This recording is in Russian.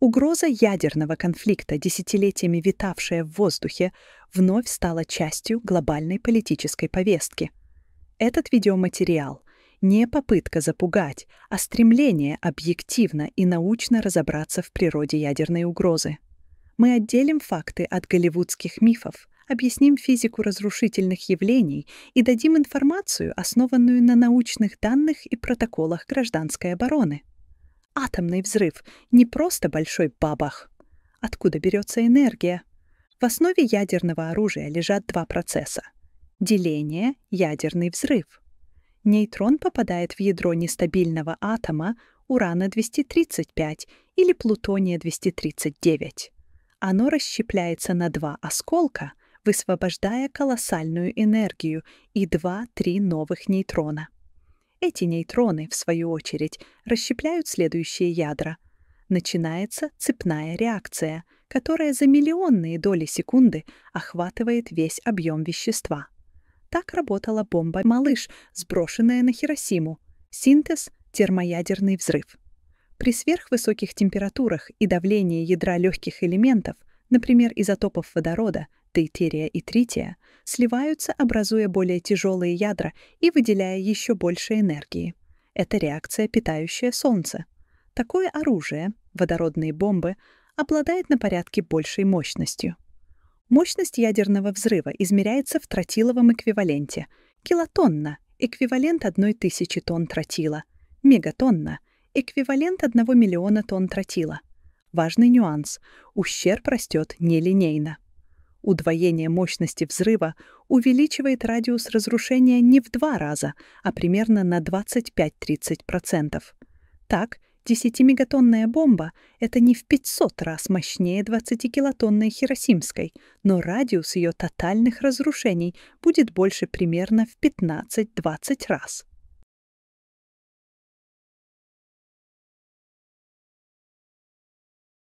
Угроза ядерного конфликта, десятилетиями витавшая в воздухе, вновь стала частью глобальной политической повестки. Этот видеоматериал — не попытка запугать, а стремление объективно и научно разобраться в природе ядерной угрозы. Мы отделим факты от голливудских мифов, объясним физику разрушительных явлений и дадим информацию, основанную на научных данных и протоколах гражданской обороны атомный взрыв, не просто большой бабах. Откуда берется энергия? В основе ядерного оружия лежат два процесса. Деление, ядерный взрыв. Нейтрон попадает в ядро нестабильного атома урана-235 или плутония-239. Оно расщепляется на два осколка, высвобождая колоссальную энергию и два-три новых нейтрона. Эти нейтроны, в свою очередь, расщепляют следующие ядра. Начинается цепная реакция, которая за миллионные доли секунды охватывает весь объем вещества. Так работала бомба «Малыш», сброшенная на Хиросиму. Синтез — термоядерный взрыв. При сверхвысоких температурах и давлении ядра легких элементов например, изотопов водорода, дейтерия и трития, сливаются, образуя более тяжелые ядра и выделяя еще больше энергии. Это реакция, питающая Солнце. Такое оружие, водородные бомбы, обладает на порядке большей мощностью. Мощность ядерного взрыва измеряется в тротиловом эквиваленте. Килотонна — эквивалент 1000 тонн тротила. Мегатонна — эквивалент 1 миллиона тонн тротила. Важный нюанс – ущерб растет нелинейно. Удвоение мощности взрыва увеличивает радиус разрушения не в два раза, а примерно на 25-30%. Так, 10-мегатонная бомба — это не в 500 раз мощнее 20-килотонной Хиросимской, но радиус ее тотальных разрушений будет больше примерно в 15-20 раз.